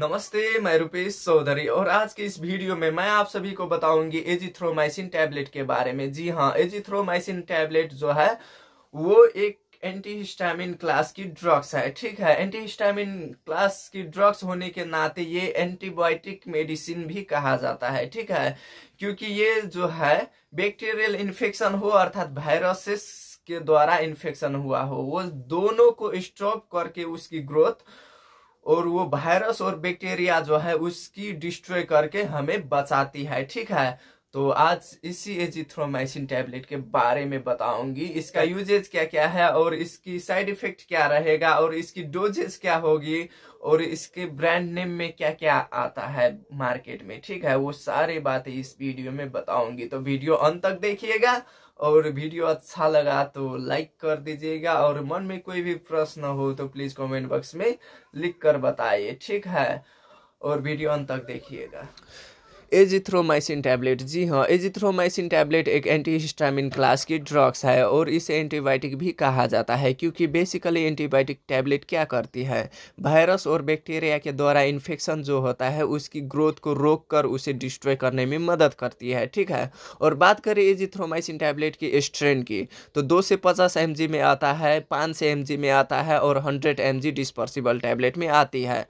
नमस्ते मैं रुपेश चौधरी और आज के इस वीडियो में मैं आप सभी को बताऊंगी एजिथ्रोमाइसिन टैबलेट के बारे में जी हाँ एजिथ्रोमाइसिन टैबलेट जो है वो एक एंटीहिस्टामिन क्लास की ड्रग्स है ठीक है एंटीहिस्टामिन क्लास की ड्रग्स होने के नाते ये एंटीबायोटिक मेडिसिन भी कहा जाता है ठीक है क्योंकि ये जो है बैक्टीरियल इन्फेक्शन हो अर्थात वायरसेस के द्वारा इन्फेक्शन हुआ हो वो दोनों को स्टॉप करके उसकी ग्रोथ और वो वायरस और बैक्टीरिया जो है उसकी डिस्ट्रॉय करके हमें बचाती है ठीक है तो आज इसी एजिथ्रोमाइसिन टैबलेट के बारे में बताऊंगी इसका यूजेज क्या क्या है और इसकी साइड इफेक्ट क्या रहेगा और इसकी डोजेज क्या होगी और इसके ब्रांड नेम में क्या क्या आता है मार्केट में ठीक है वो सारे बातें इस वीडियो में बताऊंगी तो वीडियो अंत तक देखिएगा और वीडियो अच्छा लगा तो लाइक कर दीजिएगा और मन में कोई भी प्रश्न हो तो प्लीज़ कमेंट बॉक्स में लिख कर बताइए ठीक है और वीडियो अंत तक देखिएगा एजिथ्रोमाइसिन टैबलेट जी हाँ एजिथ्रोमाइसिन टैबलेट एक एंटी हिस्टामिन क्लास की ड्रग्स है और इसे एंटीबायोटिक भी कहा जाता है क्योंकि बेसिकली एंटीबायोटिक टैबलेट क्या करती है वायरस और बैक्टीरिया के द्वारा इन्फेक्शन जो होता है उसकी ग्रोथ को रोक कर उसे डिस्ट्रॉय करने में मदद करती है ठीक है और बात करें एजिथ्रोमाइसिन टैबलेट की स्ट्रेन की तो दो से पचास एम में आता है पाँच से एम में आता है और hundred M G dispersible tablet में आती है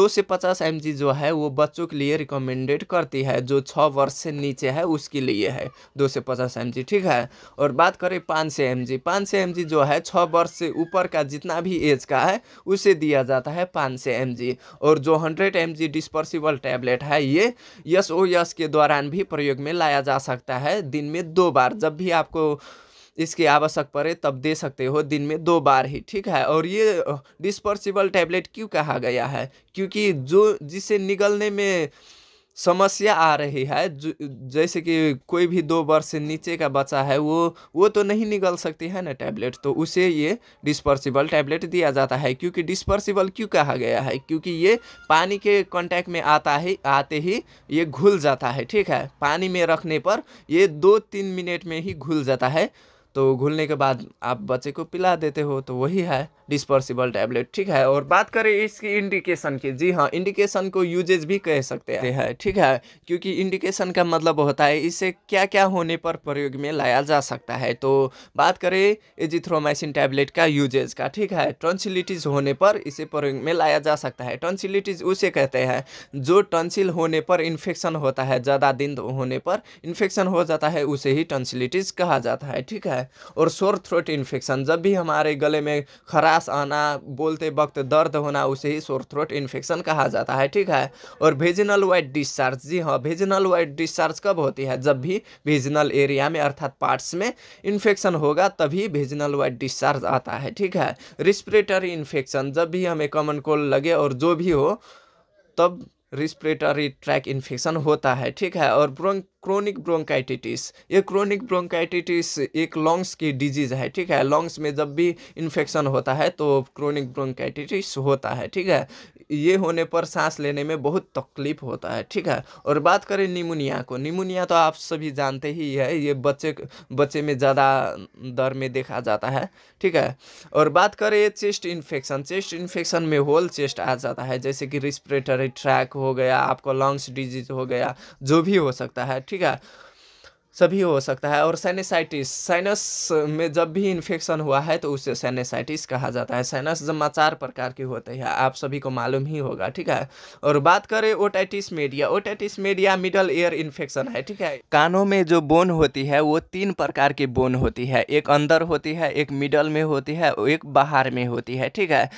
दो से पचास एम जो है वो बच्चों के लिए रिकमेंडेड करती जाती है जो छः वर्ष से नीचे है उसके लिए है दो से पचास एम ठीक है और बात करें पाँच से एम जी पाँच से एम जो है छः वर्ष से ऊपर का जितना भी एज का है उसे दिया जाता है पाँच से एम और जो hundred M G dispersible tablet है ये यस ओ यस के दौरान भी प्रयोग में लाया जा सकता है दिन में दो बार जब भी आपको इसकी आवश्यक पड़े तब दे सकते हो दिन में दो बार ही ठीक है और ये डिस्पर्सिबल टैबलेट क्यों कहा गया है क्योंकि जो जिसे निगलने में समस्या आ रही है जैसे कि कोई भी दो वर्ष से नीचे का बच्चा है वो वो तो नहीं निकल सकती है ना टैबलेट तो उसे ये डिस्पर्सिबल टैबलेट दिया जाता है क्योंकि डिस्पर्सिबल क्यों कहा गया है क्योंकि ये पानी के कांटेक्ट में आता ही आते ही ये घुल जाता है ठीक है पानी में रखने पर ये दो तीन मिनट में ही घुल जाता है तो घुलने के बाद आप बच्चे को पिला देते हो तो वही है डिस्पर्सिबल टैबलेट ठीक है और बात करें इसकी इंडिकेशन की जी हाँ इंडिकेशन को यूजेज भी कह सकते हैं ठीक है क्योंकि इंडिकेशन का मतलब होता है इसे क्या क्या होने पर प्रयोग में लाया जा सकता है तो बात करें एजिथ्रोमाइसिन टैबलेट का यूजेज का ठीक है टॉन्सिलिटीज होने पर इसे प्रयोग में लाया जा सकता है टॉन्सिलिटीज उसे कहते हैं जो टॉन्सिल होने पर इन्फेक्शन होता है ज़्यादा दिन होने पर इन्फेक्शन हो जाता है उसे ही टॉन्सिलिटीज कहा जाता है ठीक है और शोर थ्रोट इन्फेक्शन जब भी हमारे गले में खराश खटास आना बोलते वक्त दर्द होना उसे ही सोर थ्रोट इन्फेक्शन कहा जाता है ठीक है और वेजिनल वाइट डिस्चार्ज जी हाँ वेजिनल वाइट डिस्चार्ज कब होती है जब भी वेजिनल एरिया में अर्थात पार्ट्स में इन्फेक्शन होगा तभी वेजिनल वाइट डिस्चार्ज आता है ठीक है रिस्परेटरी इन्फेक्शन जब भी हमें कॉमन कोल्ड लगे और जो भी हो तब रिस्परेटरी ट्रैक इन्फेक्शन होता है ठीक है और ब्रोंक क्रोनिक ब्रोंकाइटिटिस ये क्रोनिक ब्रोंकाइटिटिस एक लंग्स की डिजीज़ है ठीक है लंग्स में जब भी इन्फेक्शन होता है तो क्रोनिक ब्रोंकाइटिटिस होता है ठीक है ये होने पर सांस लेने में बहुत तकलीफ होता है ठीक है और बात करें निमोनिया को निमोनिया तो आप सभी जानते ही है ये बच्चे बच्चे में ज़्यादा दर में देखा जाता है ठीक है और बात करें चेस्ट इन्फेक्शन चेस्ट इन्फेक्शन में होल चेस्ट आ जाता है जैसे कि रिस्परेटरी ट्रैक हो गया आपको लंग्स डिजीज हो गया जो भी हो सकता है ठीक है सभी हो सकता है और सैनिसाइटिस साइनस में जब भी इन्फेक्शन हुआ है तो उसे सैनिसाइटिस कहा जाता है साइनस जमा चार प्रकार की होते हैं आप सभी को मालूम ही होगा ठीक है और बात करें otitis media otitis media middle ear infection है ठीक है कानों में जो बोन होती है वो तीन प्रकार की बोन होती है एक अंदर होती है एक मिडल में होती है एक बाहर में होती है ठीक है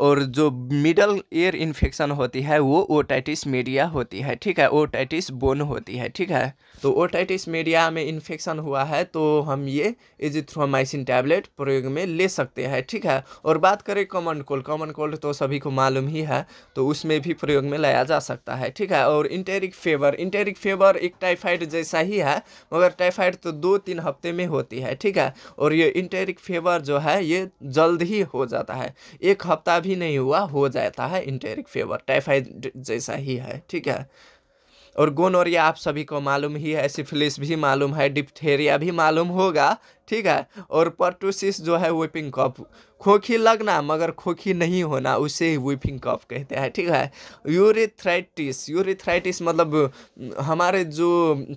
और जो मिडल एयर इन्फेक्शन होती है वो ओटाइटिस मीडिया होती है ठीक है ओटाइटिस बोन होती है ठीक है तो ओटाइटिस मीडिया में इन्फेक्शन हुआ है तो हम ये इजिथ्रोमाइसिन टैबलेट प्रयोग में ले सकते हैं ठीक है और बात करें कॉमन कोल्ड कॉमन कोल्ड तो सभी को मालूम ही है तो उसमें भी प्रयोग में लाया जा सकता है ठीक है और इंटेरिक फेवर इंटेरिक फेवर एक टाइफाइड जैसा ही है मगर टाइफाइड तो दो तीन हफ्ते में होती है ठीक है और ये इंटेरिक फेवर जो है ये जल्द ही हो जाता है एक हफ्ता भी भी नहीं हुआ हो जाता है इंटेरिक फेवर टाइफाइड जैसा ही है ठीक है और गोनोरिया आप सभी को मालूम ही है सिफिलिस भी मालूम है डिप्थेरिया भी मालूम होगा ठीक है और पर्टोसिस जो है विपिंग कप खोखी लगना मगर खोखी नहीं होना उसे ही विपिंग कप कहते हैं ठीक है यूरिथ्राइटिस यूरिथ्राइटिस मतलब हम्म, हमारे जो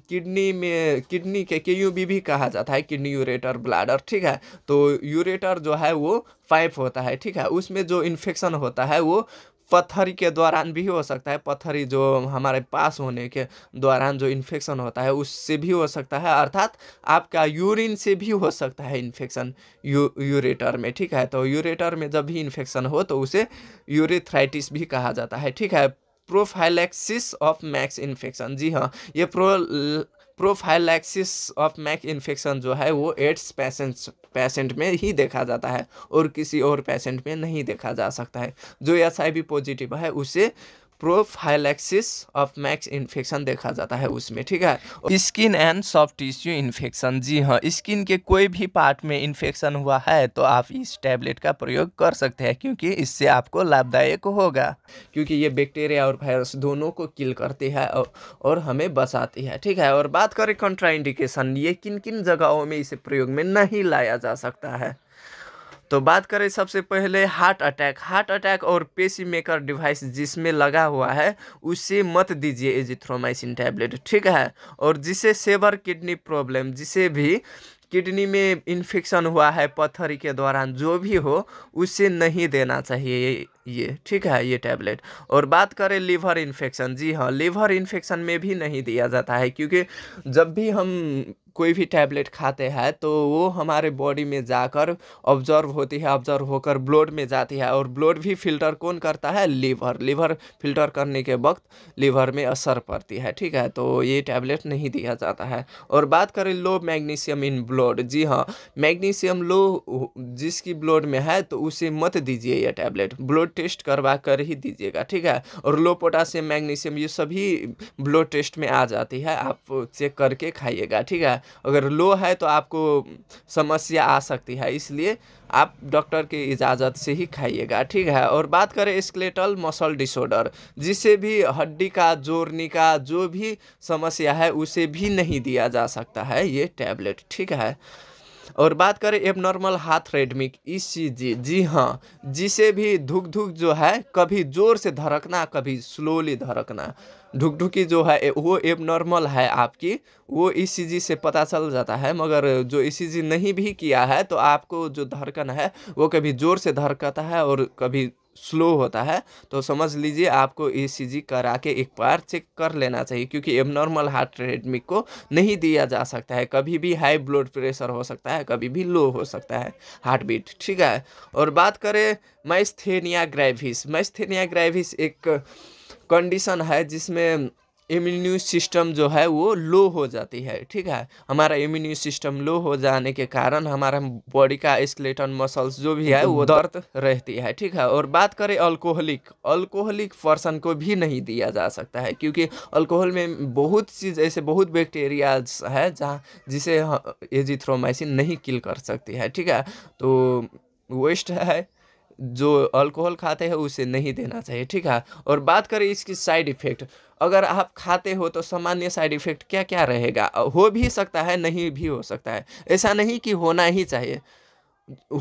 किडनी में किडनी के के यू भी कहा जाता है किडनी यूरेटर ब्लैडर ठीक है तो यूरेटर जो है वो पाइप होता है ठीक है उसमें जो इन्फेक्शन होता है वो पत्थरी के दौरान भी हो सकता है पत्थरी जो हमारे पास होने के दौरान जो इन्फेक्शन होता है उससे भी हो सकता है अर्थात आपका यूरिन से भी हो सकता है इन्फेक्शन यू यूरेटर में ठीक है तो यूरेटर में जब भी इन्फेक्शन हो तो उसे यूरेथ्राइटिस भी कहा जाता है ठीक है प्रोफाइलैक्सिस ऑफ मैक्स इन्फेक्शन जी हाँ ये pro prophylaxis of MAC infection जो है वो एड्स पेशेंट्स पेशेंट में ही देखा जाता है और किसी और पेशेंट में नहीं देखा जा सकता है जो एस पॉजिटिव है उसे प्रोफाइलैक्सिस ऑफ मैक्स इन्फेक्शन देखा जाता है उसमें ठीक है skin and soft tissue infection जी हाँ स्किन के कोई भी पार्ट में इन्फेक्शन हुआ है तो आप इस टैबलेट का प्रयोग कर सकते हैं क्योंकि इससे आपको लाभदायक होगा क्योंकि ये बैक्टीरिया और वायरस दोनों को किल करती है और, और हमें बचाती है ठीक है और बात करें कंट्राइंडिकेशन ये किन किन जगहों में इसे प्रयोग में नहीं लाया जा सकता है तो बात करें सबसे पहले हार्ट अटैक हार्ट अटैक और पेसी मेकर डिवाइस जिसमें लगा हुआ है उसे मत दीजिए एजिथ्रोमाइसिन टैबलेट ठीक है और जिसे सेवर किडनी प्रॉब्लम जिसे भी किडनी में इन्फेक्शन हुआ है पत्थरी के दौरान जो भी हो उसे नहीं देना चाहिए ये ये ठीक है ये टैबलेट और बात करें लीवर इन्फेक्शन जी हाँ लीवर इन्फेक्शन में भी नहीं दिया जाता है क्योंकि जब भी हम कोई भी टैबलेट खाते हैं तो वो हमारे बॉडी में जाकर ऑब्जर्व होती है ऑब्जर्व होकर ब्लड में जाती है और ब्लड भी फिल्टर कौन करता है लीवर लीवर फिल्टर करने के वक्त लीवर में असर पड़ती है ठीक है तो ये टैबलेट नहीं दिया जाता है और बात करें लो मैग्नीशियम इन ब्लड जी हाँ मैग्नीशियम लो जिसकी ब्लड में है तो उसे मत दीजिए यह टैबलेट ब्लड टेस्ट करवा कर ही दीजिएगा ठीक है और लो पोटासियम मैग्नीशियम ये सभी ब्लड टेस्ट में आ जाती है आप चेक करके खाइएगा ठीक है अगर लो है तो आपको समस्या आ सकती है इसलिए आप डॉक्टर की इजाज़त से ही खाइएगा ठीक है और बात करें स्केलेटल मसल डिसऑर्डर जिसे भी हड्डी का जोड़नी का जो भी समस्या है उसे भी नहीं दिया जा सकता है ये टैबलेट ठीक है और बात करें एब नॉर्मल हाथ रेडमिक ई सी जी जी हाँ जिसे भी धुक धुक जो है कभी ज़ोर से धड़कना कभी स्लोली धड़कना ढुक ढुकी जो है वो एब नॉर्मल है आपकी वो ई सी से पता चल जाता है मगर जो ई सी नहीं भी किया है तो आपको जो धड़कन है वो कभी ज़ोर से धड़कता है और कभी स्लो होता है तो समझ लीजिए आपको ए सी करा के एक बार चेक कर लेना चाहिए क्योंकि एबनॉर्मल हार्ट रेट में को नहीं दिया जा सकता है कभी भी हाई ब्लड प्रेशर हो सकता है कभी भी लो हो सकता है हार्ट बीट ठीक है और बात करें माइस्थेनिया ग्रेविस माइस्थेनिया ग्रेविस एक कंडीशन है जिसमें इम्यून सिस्टम जो है वो लो हो जाती है ठीक है हमारा इम्यून सिस्टम लो हो जाने के कारण हमारा बॉडी का स्केलेटन मसल्स जो भी है वो दर्द रहती है ठीक है और बात करें अल्कोहलिक अल्कोहलिक पर्सन को भी नहीं दिया जा सकता है क्योंकि अल्कोहल में बहुत चीज़ ऐसे बहुत बैक्टीरियाज है जहाँ जिसे एजिथ्रोमाइसिन नहीं किल कर सकती है ठीक है तो वेस्ट है जो अल्कोहल खाते हैं उसे नहीं देना चाहिए ठीक है और बात करें इसकी साइड इफ़ेक्ट अगर आप खाते हो तो सामान्य साइड इफ़ेक्ट क्या क्या रहेगा हो भी सकता है नहीं भी हो सकता है ऐसा नहीं कि होना ही चाहिए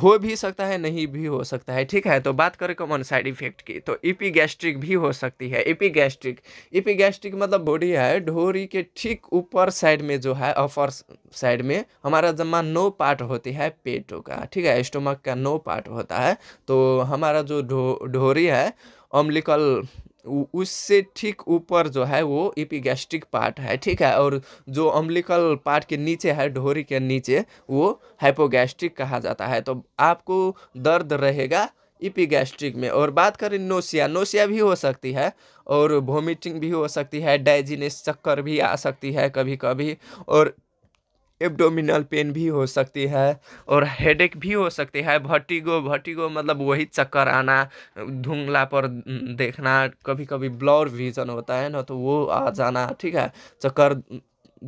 हो भी सकता है नहीं भी हो सकता है ठीक है तो बात करें कॉमन साइड इफेक्ट की तो इपीगैस्ट्रिक भी हो सकती है इपीगैस्ट्रिक इपीगैस्ट्रिक मतलब बॉडी है ढोरी के ठीक ऊपर साइड में जो है अपर साइड में हमारा जमा नो पार्ट होती है पेटों का ठीक है स्टोमक का नो पार्ट होता है तो हमारा जो ढो ढोरी है ऑम्लिकल उससे ठीक ऊपर जो है वो इपिगैस्ट्रिक e पार्ट है ठीक है और जो अम्बलिकल पार्ट के नीचे है ढोरी के नीचे वो हाइपोगैस्ट्रिक कहा जाता है तो आपको दर्द रहेगा इपिगैस्ट्रिक e में और बात करें नोसिया नोसिया भी हो सकती है और वोमिटिंग भी हो सकती है डाइजिनेस चक्कर भी आ सकती है कभी कभी और एब्डोमिनल पेन भी हो सकती है और हेडेक भी हो सकती है भट्टीगो भट्टीगो मतलब वही चक्कर आना धुंधला पर देखना कभी कभी ब्लॉर विजन होता है ना तो वो आ जाना ठीक है चक्कर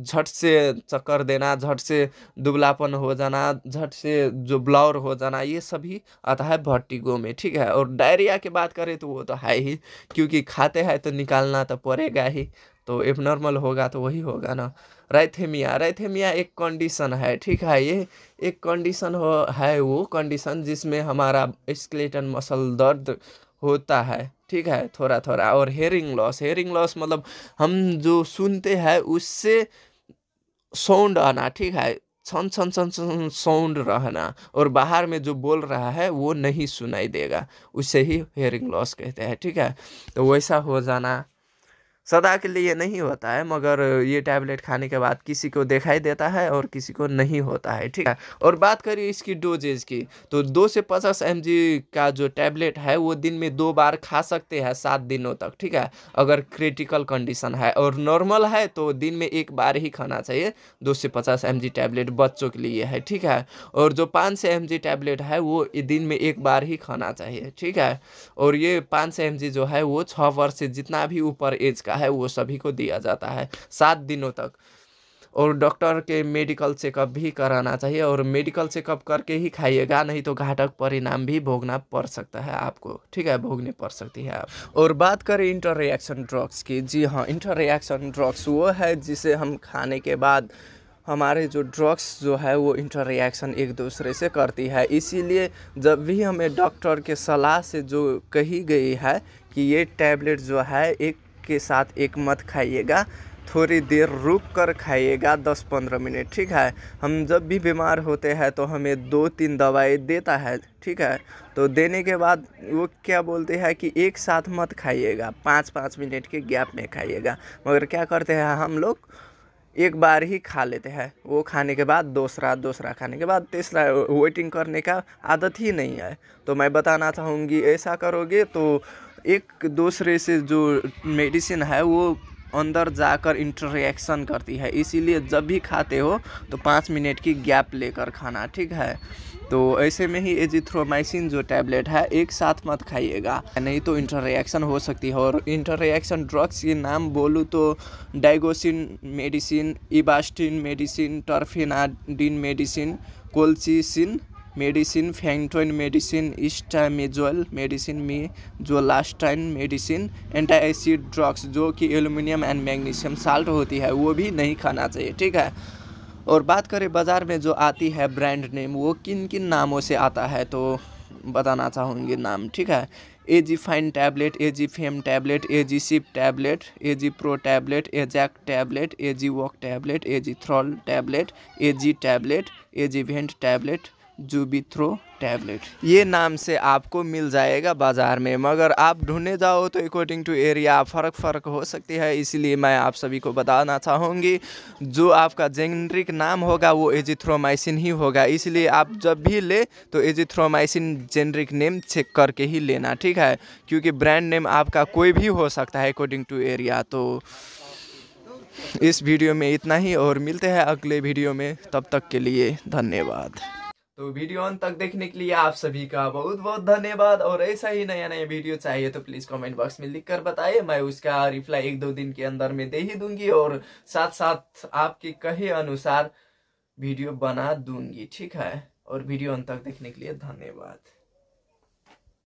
झट से चक्कर देना झट से दुबलापन हो जाना झट से जो ब्लाउर हो जाना ये सभी आता है भट्टिगो में ठीक है और डायरिया की बात करें तो वो तो है ही क्योंकि खाते हैं तो निकालना तो पड़ेगा ही तो एबनॉर्मल होगा तो वही होगा ना राइथेमिया राइथेमिया एक कंडीशन है ठीक है ये एक कंडीशन हो है वो कंडीशन जिसमें हमारा स्केलेटन मसल दर्द होता है ठीक है थोड़ा थोड़ा और हेयरिंग लॉस हेयरिंग लॉस मतलब हम जो सुनते हैं उससे साउंड आना ठीक है छन छन छन सन साउंड रहना और बाहर में जो बोल रहा है वो नहीं सुनाई देगा उससे ही हेयरिंग लॉस कहते हैं ठीक है तो वैसा हो जाना सदा के लिए नहीं होता है मगर ये टैबलेट खाने के बाद किसी को दिखाई देता है और किसी को नहीं होता है ठीक है और बात करिए इसकी डोजेज की तो दो से पचास एम का जो टैबलेट है वो दिन में दो बार खा सकते हैं सात दिनों तक ठीक है अगर क्रिटिकल कंडीशन है और नॉर्मल है तो दिन में एक बार ही खाना चाहिए दो से पचास एम टैबलेट बच्चों के लिए है ठीक है और जो पाँच सौ एम टैबलेट है वो दिन में एक बार ही खाना चाहिए ठीक है और ये पाँच सौ एम जो है वो छः वर्ष से जितना भी ऊपर एज का होता है वो सभी को दिया जाता है सात दिनों तक और डॉक्टर के मेडिकल चेकअप भी कराना चाहिए और मेडिकल चेकअप करके ही खाइएगा नहीं तो घातक परिणाम भी भोगना पड़ सकता है आपको ठीक है भोगने पड़ सकती है आप और बात करें इंटर रिएक्शन ड्रग्स की जी हाँ इंटर रिएक्शन ड्रग्स वो है जिसे हम खाने के बाद हमारे जो ड्रग्स जो है वो इंटर रिएक्शन एक दूसरे से करती है इसीलिए जब भी हमें डॉक्टर के सलाह से जो कही गई है कि ये टैबलेट जो है एक के साथ एक मत खाइएगा थोड़ी देर रुक कर खाइएगा 10-15 मिनट ठीक है हम जब भी बीमार होते हैं तो हमें दो तीन दवाई देता है ठीक है तो देने के बाद वो क्या बोलते हैं कि एक साथ मत खाइएगा पाँच पाँच मिनट के गैप में खाइएगा मगर क्या करते हैं हम लोग एक बार ही खा लेते हैं वो खाने के बाद दूसरा दूसरा खाने के बाद तीसरा वेटिंग करने का आदत ही नहीं है तो मैं बताना चाहूँगी ऐसा करोगे तो एक दूसरे से जो मेडिसिन है वो अंदर जाकर इंटरेक्शन करती है इसीलिए जब भी खाते हो तो पाँच मिनट की गैप लेकर खाना ठीक है तो ऐसे में ही एजिथ्रोमाइसिन जो टैबलेट है एक साथ मत खाइएगा नहीं तो इंटररिएक्शन हो सकती है और इंटररिएक्शन ड्रग्स के नाम बोलूँ तो digoxin medicine ebastine medicine terfenadine medicine colchicine medicine phenytoin medicine astemizole medicine में जो लास्टाइन मेडिसिन एंटा एसिड ड्रग्स जो कि एल्यूमिनियम एंड मैग्नीशियम साल्ट होती है वो भी नहीं खाना चाहिए ठीक है और बात करें बाज़ार में जो आती है ब्रांड नेम वो किन किन नामों से आता है तो बताना चाहूँगी नाम ठीक है Azifine tablet Azifam tablet Azicip tablet Azipro tablet Azax tablet Aziwok tablet Azithral tablet Azee tablet Azivent tablet Zubithro tablet ये नाम से आपको मिल जाएगा बाज़ार में मगर आप ढूंढने जाओ तो अकॉर्डिंग टू एरिया फ़र्क फ़र्क हो सकती है इसीलिए मैं आप सभी को बताना चाहूँगी जो आपका जेनरिक नाम होगा वो एजिथ्रोमाइसिन ही होगा इसलिए आप जब भी ले तो एजिथ्रोमाइसिन जेनरिक नेम चेक करके ही लेना ठीक है क्योंकि ब्रांड नेम आपका कोई भी हो सकता है अकॉर्डिंग टू एरिया तो इस वीडियो में इतना ही और मिलते हैं अगले वीडियो में तब तक के लिए धन्यवाद तो वीडियो अंत तक देखने के लिए आप सभी का बहुत बहुत धन्यवाद और ऐसा ही नया नया वीडियो चाहिए तो प्लीज कमेंट बॉक्स में लिखकर बताइए मैं उसका रिप्लाई एक दो दिन के अंदर में दे ही दूंगी और साथ साथ आपके कहे अनुसार वीडियो बना दूंगी ठीक है और वीडियो अंत तक देखने के लिए धन्यवाद